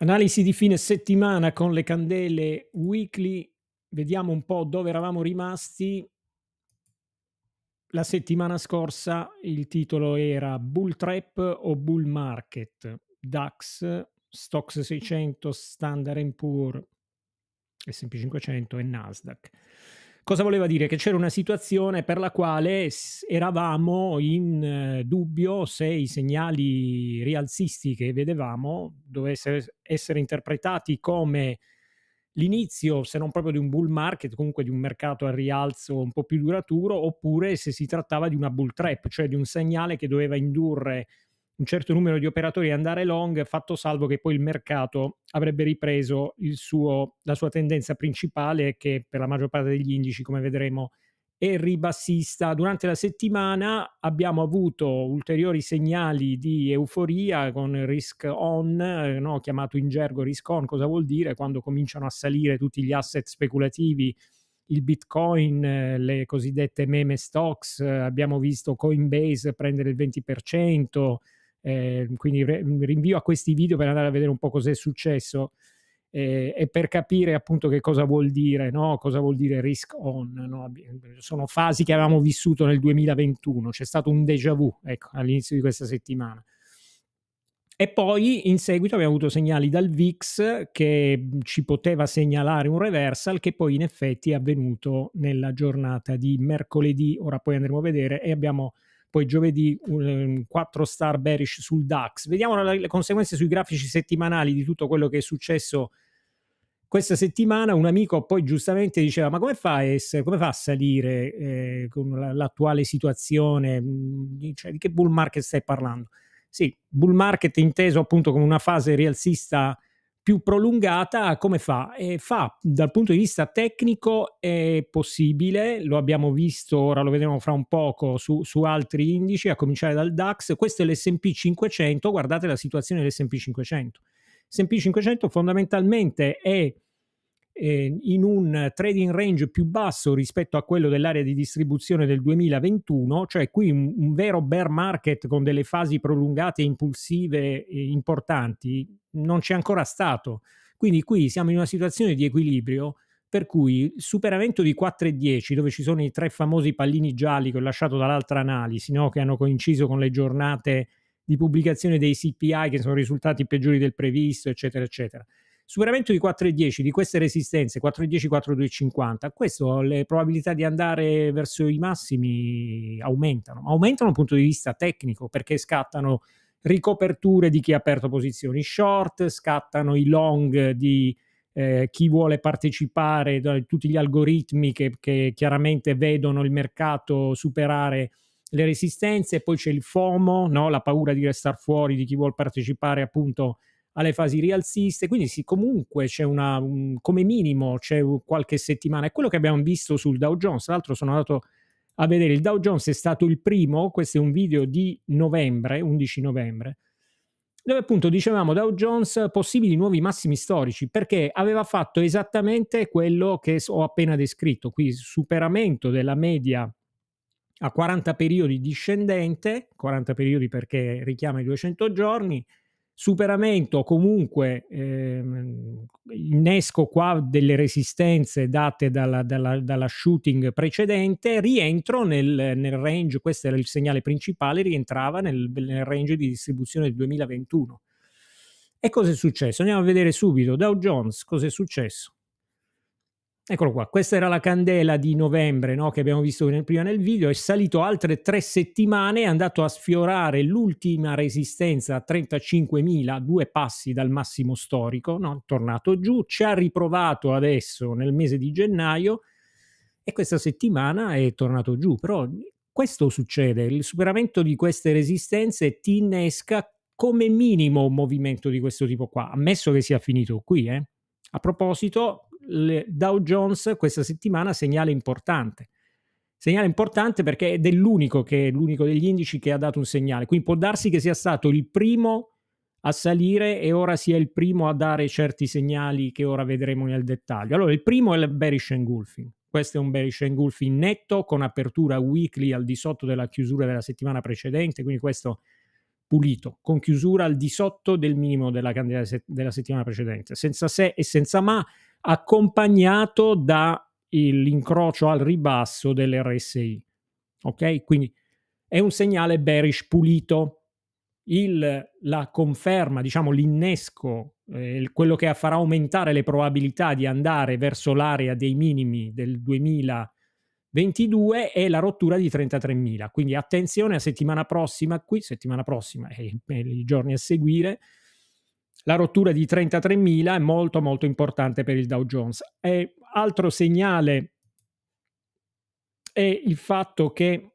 Analisi di fine settimana con le candele weekly. Vediamo un po' dove eravamo rimasti. La settimana scorsa il titolo era Bull Trap o Bull Market. DAX, Stox 600, Standard Poor's, S&P 500 e Nasdaq. Cosa voleva dire? Che c'era una situazione per la quale eravamo in eh, dubbio se i segnali rialzisti che vedevamo dovessero essere interpretati come l'inizio, se non proprio di un bull market, comunque di un mercato a rialzo un po' più duraturo, oppure se si trattava di una bull trap, cioè di un segnale che doveva indurre un certo numero di operatori andare long, fatto salvo che poi il mercato avrebbe ripreso suo, la sua tendenza principale che per la maggior parte degli indici, come vedremo, è ribassista. Durante la settimana abbiamo avuto ulteriori segnali di euforia con risk on, no? chiamato in gergo risk on, cosa vuol dire? Quando cominciano a salire tutti gli asset speculativi, il bitcoin, le cosiddette meme stocks, abbiamo visto Coinbase prendere il 20%, eh, quindi re- rinvio a questi video per andare a vedere un po' cos'è successo eh, e per capire appunto che cosa vuol dire, no? cosa vuol dire risk on. No? Sono fasi che avevamo vissuto nel 2021, c'è stato un déjà vu ecco, all'inizio di questa settimana. E poi in seguito abbiamo avuto segnali dal VIX che ci poteva segnalare un reversal che poi in effetti è avvenuto nella giornata di mercoledì, ora poi andremo a vedere, e abbiamo poi giovedì um, ehm, 4 star bearish sul DAX. Vediamo le conseguenze sui grafici settimanali di tutto quello che è successo questa settimana. Un amico poi giustamente diceva ma come fa a, essere, come fa a salire eh, con l'attuale situazione? Mm, cioè, di che bull market stai parlando? Sì, bull market inteso appunto come una fase rialzista più prolungata, come fa? Eh, fa dal punto di vista tecnico è possibile, lo abbiamo visto, ora lo vedremo fra un poco su, su altri indici, a cominciare dal DAX, questo è l'SP 500, guardate la situazione dell'SP 500. L'SP 500 fondamentalmente è eh, in un trading range più basso rispetto a quello dell'area di distribuzione del 2021, cioè qui un, un vero bear market con delle fasi prolungate e impulsive eh, importanti, non c'è ancora stato. Quindi qui siamo in una situazione di equilibrio per cui il superamento di 4,10 dove ci sono i tre famosi pallini gialli che ho lasciato dall'altra analisi, no? che hanno coinciso con le giornate di pubblicazione dei CPI che sono risultati peggiori del previsto, eccetera, eccetera. Superamento di 4,10 di queste resistenze 4,10, 4,250, questo le probabilità di andare verso i massimi aumentano, aumentano dal punto di vista tecnico perché scattano ricoperture di chi ha aperto posizioni short, scattano i long di eh, chi vuole partecipare, tutti gli algoritmi che, che, chiaramente vedono il mercato superare le resistenze, poi c'è il FOMO, no? la paura di restare fuori di chi vuole partecipare appunto alle fasi rialziste, quindi sì, comunque c'è una, un, come minimo c'è qualche settimana, è quello che abbiamo visto sul Dow Jones, tra l'altro sono andato a vedere, il Dow Jones è stato il primo, questo è un video di novembre, 11 novembre, dove appunto dicevamo Dow Jones possibili nuovi massimi storici perché aveva fatto esattamente quello che ho appena descritto, qui superamento della media a 40 periodi discendente, 40 periodi perché richiama i 200 giorni, superamento comunque ehm, innesco qua delle resistenze date dalla, dalla, dalla shooting precedente, rientro nel, nel, range, questo era il segnale principale, rientrava nel, nel range di distribuzione del 2021. E cosa è successo? Andiamo a vedere subito Dow Jones, cosa è successo? Eccolo qua, questa era la candela di novembre no? che abbiamo visto nel, prima nel video, è salito altre tre settimane, è andato a sfiorare l'ultima resistenza a 35.000, due passi dal massimo storico, no? tornato giù, ci ha riprovato adesso nel mese di gennaio e questa settimana è tornato giù, però questo succede, il superamento di queste resistenze ti innesca come minimo un movimento di questo tipo qua, ammesso che sia finito qui. Eh? A proposito, il Dow Jones questa settimana segnale importante. Segnale importante perché è dell'unico che, l'unico degli indici che ha dato un segnale. Quindi può darsi che sia stato il primo a salire e ora sia il primo a dare certi segnali che ora vedremo nel dettaglio. Allora, il primo è il bearish engulfing. Questo è un bearish engulfing netto con apertura weekly al di sotto della chiusura della settimana precedente, quindi questo pulito, con chiusura al di sotto del minimo della candela della settimana precedente, senza se e senza ma, accompagnato dall'incrocio al ribasso dell'RSI. Ok? Quindi è un segnale bearish pulito. Il, la conferma, diciamo l'innesco, eh, quello che farà aumentare le probabilità di andare verso l'area dei minimi del 2022 è la rottura di 33.000. Quindi attenzione a settimana prossima, qui settimana prossima e i giorni a seguire, la rottura di 33.000 è molto molto importante per il Dow Jones. E altro segnale è il fatto che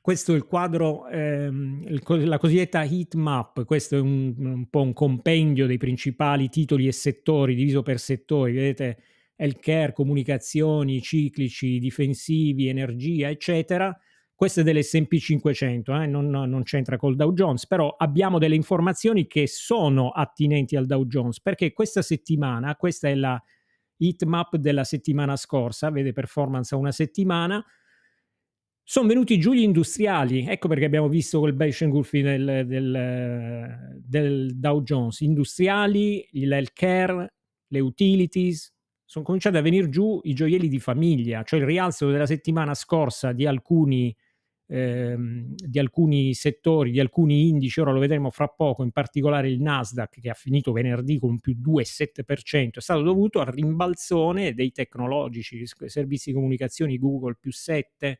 questo è il quadro, ehm, la cosiddetta heat map, questo è un, un, po' un compendio dei principali titoli e settori, diviso per settori, vedete healthcare, comunicazioni, ciclici, difensivi, energia, eccetera. Questo è dell'SP 500, eh, non, non, c'entra col Dow Jones, però abbiamo delle informazioni che sono attinenti al Dow Jones, perché questa settimana, questa è la heat map della settimana scorsa, vede performance a una settimana, sono venuti giù gli industriali, ecco perché abbiamo visto quel bel Shengulfi del, del, del Dow Jones, industriali, l'healthcare, le utilities, sono cominciati a venire giù i gioielli di famiglia, cioè il rialzo della settimana scorsa di alcuni ehm, di alcuni settori, di alcuni indici, ora lo vedremo fra poco, in particolare il Nasdaq che ha finito venerdì con più 2,7%, è stato dovuto al rimbalzone dei tecnologici, servizi di comunicazione Google più 7,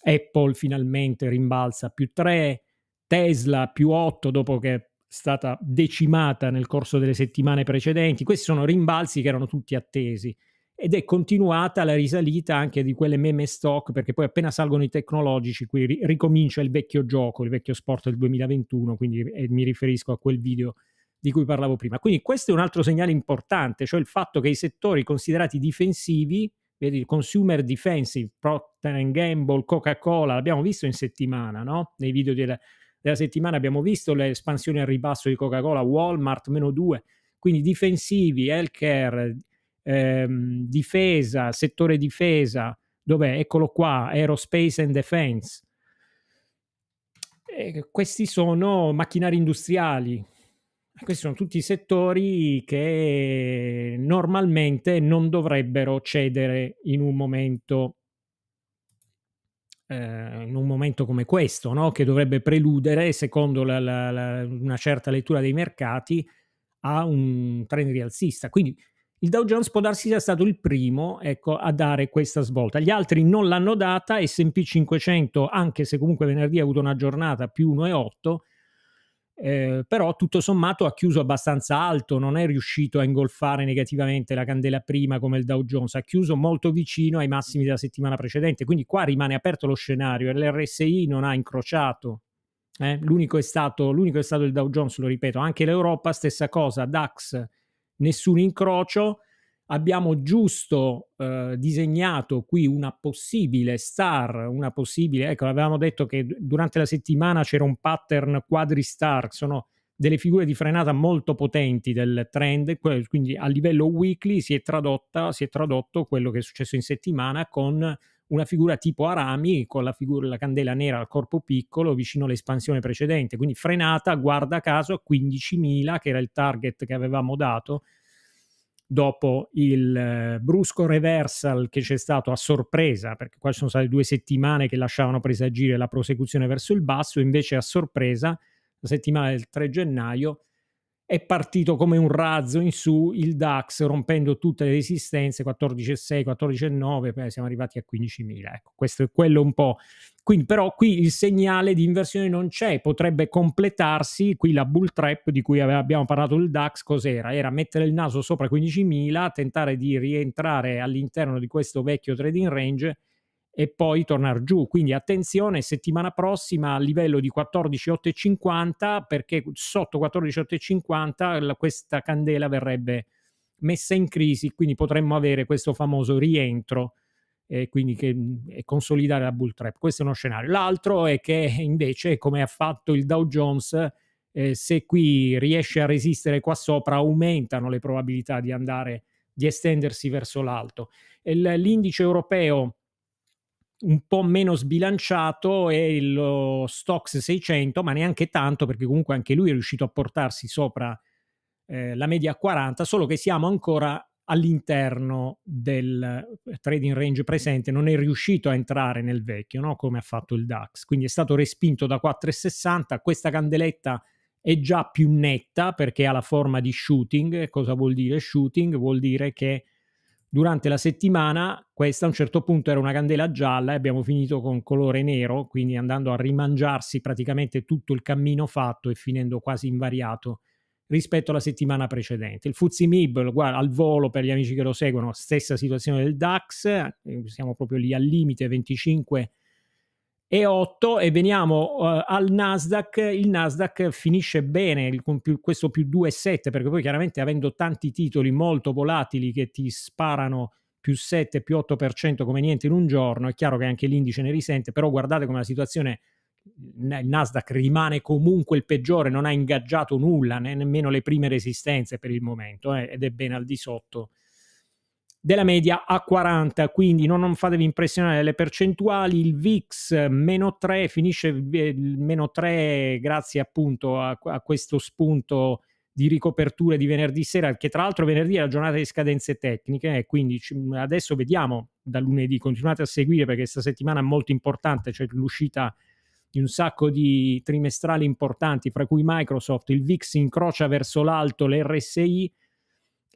Apple finalmente rimbalza più 3, Tesla più 8 dopo che è stata decimata nel corso delle settimane precedenti. Questi sono rimbalzi che erano tutti attesi ed è continuata la risalita anche di quelle meme stock perché poi appena salgono i tecnologici qui ri- ricomincia il vecchio gioco, il vecchio sport del 2021, quindi eh, mi riferisco a quel video di cui parlavo prima. Quindi questo è un altro segnale importante, cioè il fatto che i settori considerati difensivi, vedi il consumer defensive, Procter Gamble, Coca-Cola, l'abbiamo visto in settimana, no? Nei video della, della settimana abbiamo visto l'espansione al ribasso di Coca-Cola, Walmart meno 2, quindi difensivi, healthcare, ehm, difesa, settore difesa, dov'è? Eccolo qua, Aerospace and Defense. Eh, questi sono macchinari industriali, questi sono tutti settori che normalmente non dovrebbero cedere in un momento, eh, in un momento come questo, no? che dovrebbe preludere, secondo la, la, la, una certa lettura dei mercati, a un trend rialzista. Quindi il Dow Jones può darsi sia stato il primo ecco, a dare questa svolta. Gli altri non l'hanno data, SP 500, anche se comunque venerdì ha avuto una giornata più 1,8, eh, però tutto sommato ha chiuso abbastanza alto, non è riuscito a ingolfare negativamente la candela prima come il Dow Jones, ha chiuso molto vicino ai massimi della settimana precedente, quindi qua rimane aperto lo scenario, l'RSI non ha incrociato. Eh? L'unico, è stato, l'unico è stato il Dow Jones, lo ripeto, anche l'Europa stessa cosa, DAX nessun incrocio. Abbiamo giusto eh, disegnato qui una possibile star, una possibile, ecco, avevamo detto che durante la settimana c'era un pattern quadristar, sono delle figure di frenata molto potenti del trend, quindi a livello weekly si è, tradotta, si è tradotto quello che è successo in settimana con una figura tipo Arami, con la figura la candela nera al corpo piccolo vicino all'espansione precedente, quindi frenata, guarda caso, a 15.000 che era il target che avevamo dato, dopo il eh, brusco reversal che c'è stato a sorpresa, perché qua ci sono state due settimane che lasciavano presagire la prosecuzione verso il basso, invece a sorpresa, la settimana del 3 gennaio, è partito come un razzo in su il DAX rompendo tutte le resistenze 14,6, 14,9, siamo arrivati a 15.000. Ecco, questo è quello un po'. Quindi però qui il segnale di inversione non c'è, potrebbe completarsi qui la bull trap di cui abbiamo parlato il DAX, cos'era? Era mettere il naso sopra 15.000, tentare di rientrare all'interno di questo vecchio trading range e poi tornare giù. Quindi attenzione, settimana prossima a livello di 14,850 perché sotto 14,850 questa candela verrebbe messa in crisi, quindi potremmo avere questo famoso rientro e eh, quindi che, mm, e consolidare la bull trap. Questo è uno scenario. L'altro è che invece, come ha fatto il Dow Jones, eh, se qui riesce a resistere qua sopra, aumentano le probabilità di andare di estendersi verso l'alto. l'indice europeo un po' meno sbilanciato è lo Stox 600, ma neanche tanto perché comunque anche lui è riuscito a portarsi sopra eh, la media 40, solo che siamo ancora all'interno del eh, trading range presente, non è riuscito a entrare nel vecchio, no? come ha fatto il DAX, quindi è stato respinto da 4,60, questa candeletta è già più netta perché ha la forma di shooting, cosa vuol dire shooting? Vuol dire che durante la settimana questa a un certo punto era una candela gialla e abbiamo finito con colore nero, quindi andando a rimangiarsi praticamente tutto il cammino fatto e finendo quasi invariato rispetto alla settimana precedente. Il Fuzzi Mib, guarda, al volo per gli amici che lo seguono, stessa situazione del DAX, eh, siamo proprio lì al limite 25 e 8 e veniamo uh, al Nasdaq, il Nasdaq finisce bene il, con più, questo più 2,7 perché poi chiaramente avendo tanti titoli molto volatili che ti sparano più 7, più 8% come niente in un giorno, è chiaro che anche l'indice ne risente, però guardate come la situazione, il Nasdaq rimane comunque il peggiore, non ha ingaggiato nulla, né, nemmeno le prime resistenze per il momento eh, ed è ben al di sotto della media a 40, quindi non, non fatevi impressionare dalle percentuali, il VIX eh, meno 3 finisce eh, meno 3 grazie appunto a, a, questo spunto di ricoperture di venerdì sera, che tra l'altro venerdì è la giornata di scadenze tecniche, e eh, quindi ci, adesso vediamo da lunedì, continuate a seguire perché questa settimana è molto importante, c'è cioè l'uscita di un sacco di trimestrali importanti, fra cui Microsoft, il VIX incrocia verso l'alto l'RSI,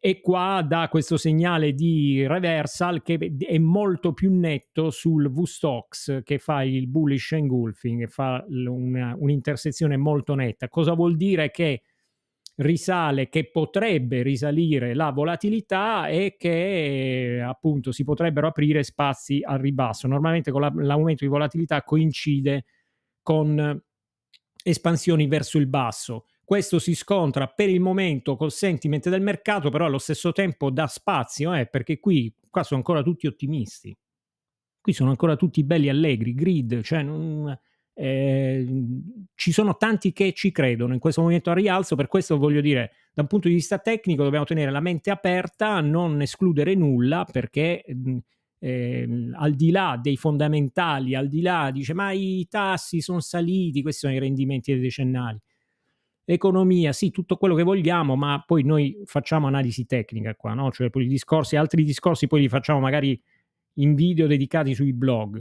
e qua dà questo segnale di reversal che è molto più netto sul V-Stocks che fa il bullish engulfing, fa una, un'intersezione molto netta. Cosa vuol dire che risale, che potrebbe risalire la volatilità e che appunto si potrebbero aprire spazi al ribasso. Normalmente con la, l'aumento di volatilità coincide con espansioni verso il basso questo si scontra per il momento col sentimento del mercato, però allo stesso tempo dà spazio, eh, perché qui, qua sono ancora tutti ottimisti. Qui sono ancora tutti belli allegri, grid, cioè non, eh, ci sono tanti che ci credono in questo momento a rialzo, per questo voglio dire, da un punto di vista tecnico dobbiamo tenere la mente aperta, non escludere nulla perché eh, al di là dei fondamentali, al di là dice ma i tassi sono saliti, questi sono i rendimenti dei decennali, economia, sì, tutto quello che vogliamo, ma poi noi facciamo analisi tecnica qua, no? Cioè poi i discorsi, altri discorsi poi li facciamo magari in video dedicati sui blog.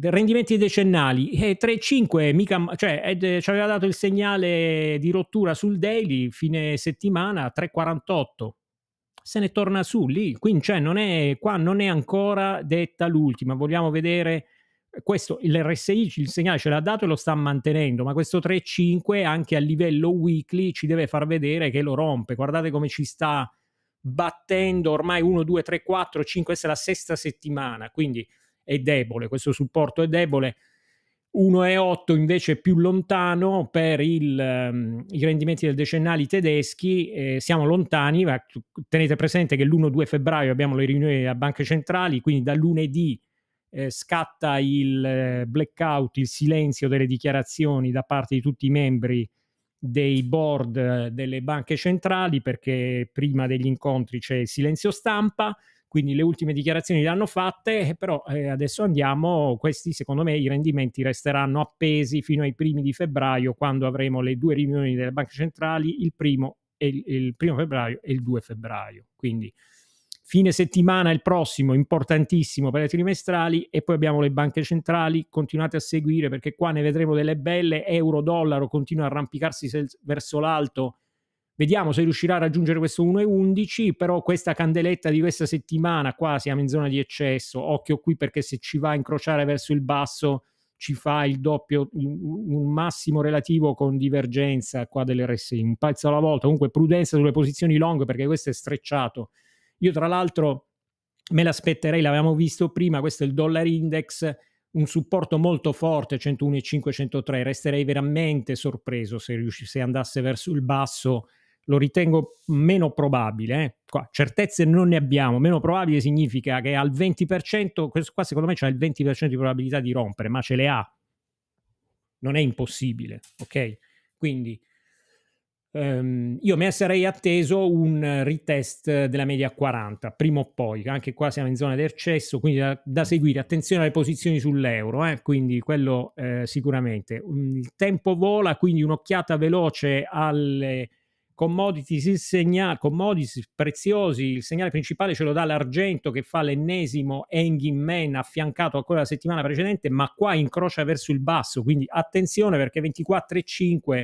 Rendimenti decennali, eh, 3,5, mica, cioè ed, eh, ci aveva dato il segnale di rottura sul daily, fine settimana 3,48 se ne torna su lì. Quindi, cioè, non è, qua non è ancora detta l'ultima. Vogliamo vedere questo l'RSI il segnale ce l'ha dato e lo sta mantenendo, ma questo 3.5 anche a livello weekly ci deve far vedere che lo rompe. Guardate come ci sta battendo ormai 1, 2, 3, 4, 5, questa è la sesta settimana, quindi è debole, questo supporto è debole. 1,8 invece più lontano per il, um, i rendimenti del decennali tedeschi, eh, siamo lontani, ma tenete presente che l'1-2 febbraio abbiamo le riunioni a banche centrali, quindi da lunedì eh, scatta il eh, blackout, il silenzio delle dichiarazioni da parte di tutti i membri dei board eh, delle banche centrali perché prima degli incontri c'è il silenzio stampa, quindi le ultime dichiarazioni le hanno fatte, eh, però eh, adesso andiamo, questi secondo me i rendimenti resteranno appesi fino ai primi di febbraio quando avremo le due riunioni delle banche centrali, il primo, il, il primo febbraio e il 2 febbraio. Quindi fine settimana il prossimo, importantissimo per le trimestrali e poi abbiamo le banche centrali, continuate a seguire perché qua ne vedremo delle belle, euro-dollaro continua a arrampicarsi verso l'alto, vediamo se riuscirà a raggiungere questo 1,11, però questa candeletta di questa settimana qua siamo in zona di eccesso, occhio qui perché se ci va a incrociare verso il basso ci fa il doppio, un massimo relativo con divergenza qua dell'RSI, un pezzo alla volta, comunque prudenza sulle posizioni long perché questo è strecciato io tra l'altro me l'aspetterei, l'avevamo visto prima, questo è il dollar index, un supporto molto forte 101,503, resterei veramente sorpreso se, riusci, se andasse verso il basso, lo ritengo meno probabile. Eh. Qua, certezze non ne abbiamo, meno probabile significa che al 20%, questo qua secondo me c'è il 20% di probabilità di rompere, ma ce le ha. Non è impossibile, ok? Quindi Um, io mi sarei atteso un retest della media 40, prima o poi, anche qua siamo in zona di eccesso, quindi da, da, seguire, attenzione alle posizioni sull'euro, eh? quindi quello eh, sicuramente. Il tempo vola, quindi un'occhiata veloce alle commodities, il segnale, commodities preziosi, il segnale principale ce lo dà l'argento che fa l'ennesimo hanging man affiancato ancora la settimana precedente, ma qua incrocia verso il basso, quindi attenzione perché 24,5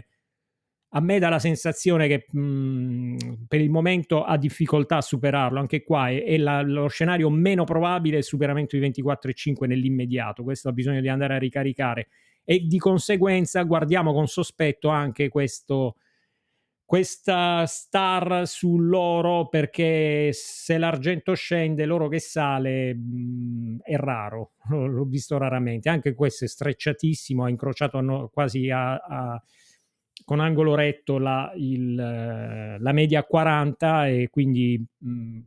a me dà la sensazione che mh, mhmm, per il momento ha difficoltà a superarlo, anche qua è, è la, lo scenario meno probabile il superamento di 24,5 nell'immediato, questo ha bisogno di andare a ricaricare e di conseguenza guardiamo con sospetto anche questo, questa star sull'oro perché se l'argento scende, l'oro che sale mh, mhmm, è raro, l'ho visto raramente, anche questo è strecciatissimo, ha incrociato no, quasi a, a con angolo retto la, il, eh, la media 40 e quindi mh, mm,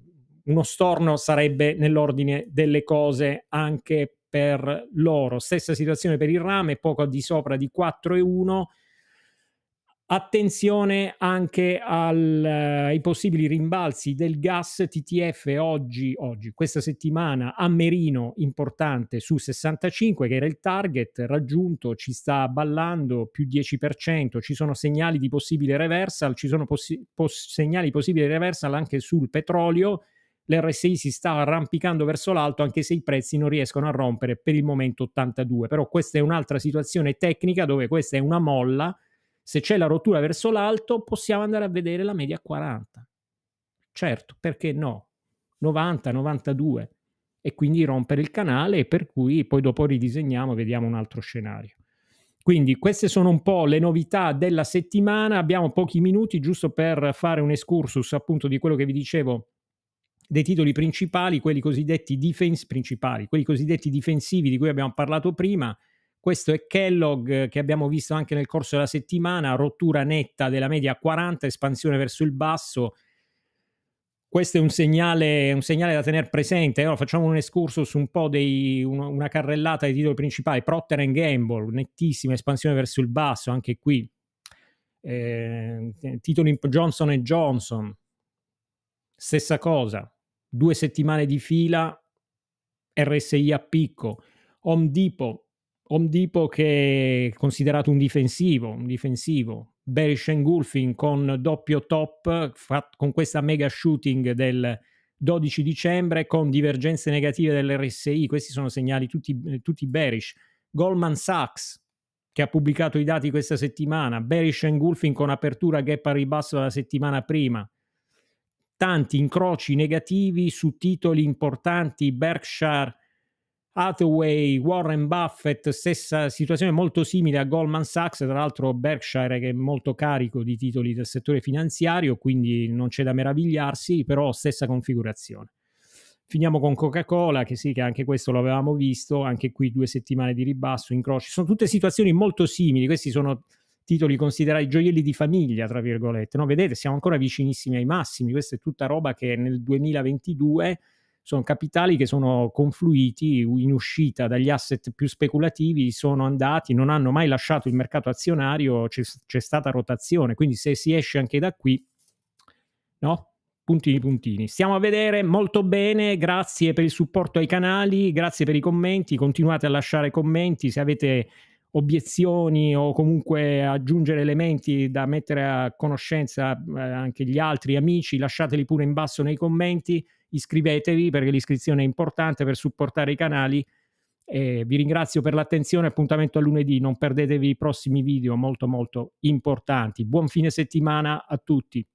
uno storno sarebbe nell'ordine delle cose anche per l'oro. Stessa situazione per il rame, poco di sopra di 4 e 1. Attenzione anche al, eh, ai possibili rimbalzi del gas TTF oggi, oggi, questa settimana a Merino importante su 65 che era il target raggiunto, ci sta ballando più 10%, ci sono segnali di possibile reversal, ci sono possi- pos- segnali possibili reversal anche sul petrolio, l'RSI si sta arrampicando verso l'alto anche se i prezzi non riescono a rompere per il momento 82, però questa è un'altra situazione tecnica dove questa è una molla se c'è la rottura verso l'alto, possiamo andare a vedere la media 40. Certo, perché no? 90, 92 e quindi rompere il canale per cui poi dopo ridisegniamo e vediamo un altro scenario. Quindi queste sono un po' le novità della settimana, abbiamo pochi minuti giusto per fare un excursus appunto di quello che vi dicevo dei titoli principali, quelli cosiddetti, defense, principali, quelli cosiddetti difensivi di cui abbiamo parlato prima, questo è Kellogg eh, che abbiamo visto anche nel corso della settimana, rottura netta della media 40, espansione verso il basso. Questo è un segnale, un segnale da tenere presente. Allora, facciamo un escurso su un po' dei, uno, una carrellata dei titoli principali. Procter Gamble, nettissima espansione verso il basso, anche qui. Eh, titoli Johnson Johnson, stessa cosa. Due settimane di fila, RSI a picco. Home Depot, Home Depot che è considerato un difensivo, un difensivo. Bearish Engulfing con doppio top, con questa mega shooting del 12 dicembre, con divergenze negative dell'RSI, questi sono segnali tutti, tutti bearish. Goldman Sachs, che ha pubblicato i dati questa settimana, bearish engulfing con apertura gap a ribasso della settimana prima, tanti incroci negativi su titoli importanti, Berkshire Hathaway, Warren Buffett, stessa situazione molto simile a Goldman Sachs, tra l'altro Berkshire che è molto carico di titoli del settore finanziario, quindi non c'è da meravigliarsi, però stessa configurazione. Finiamo con Coca-Cola, che sì, che anche questo lo avevamo visto, anche qui due settimane di ribasso, incroci, sono tutte situazioni molto simili, questi sono titoli considerati gioielli di famiglia, tra virgolette, no? Vedete, siamo ancora vicinissimi ai massimi, questa è tutta roba che nel 2022 sono capitali che sono confluiti in uscita dagli asset più speculativi, sono andati, non hanno mai lasciato il mercato azionario, c'è, c'è stata rotazione, quindi se si esce anche da qui, no? Puntini puntini. Stiamo a vedere molto bene, grazie per il supporto ai canali, grazie per i commenti, continuate a lasciare commenti se avete obiezioni o comunque aggiungere elementi da mettere a conoscenza eh, anche gli altri amici, lasciateli pure in basso nei commenti iscrivetevi perché l'iscrizione è importante per supportare i canali. Eh, vi ringrazio per l'attenzione, appuntamento a lunedì, non perdetevi i prossimi video molto molto importanti. Buon fine settimana a tutti.